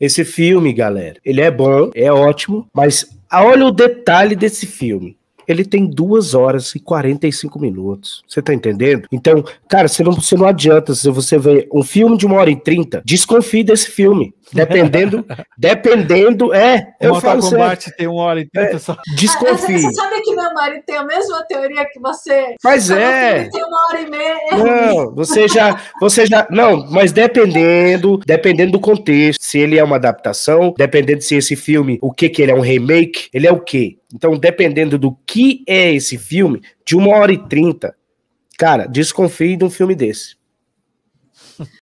Esse filme, galera, ele é bom, é ótimo, mas olha o detalhe desse filme. Ele tem 2 horas e 45 minutos. Você tá entendendo? Então, cara, você não, você não adianta. Se você ver um filme de 1 hora e 30, desconfie desse filme. Dependendo. dependendo, é. O eu falo Kombat sério. tem 1 hora e 30 é, só. Desconfie. Você, você sabe que meu marido tem a mesma teoria que você. Mas é. Tem uma hora e não, você já, você já, não, mas dependendo, dependendo do contexto, se ele é uma adaptação, dependendo se esse filme, o que que ele é um remake, ele é o quê? Então, dependendo do que é esse filme, de uma hora e trinta, cara, desconfie de um filme desse.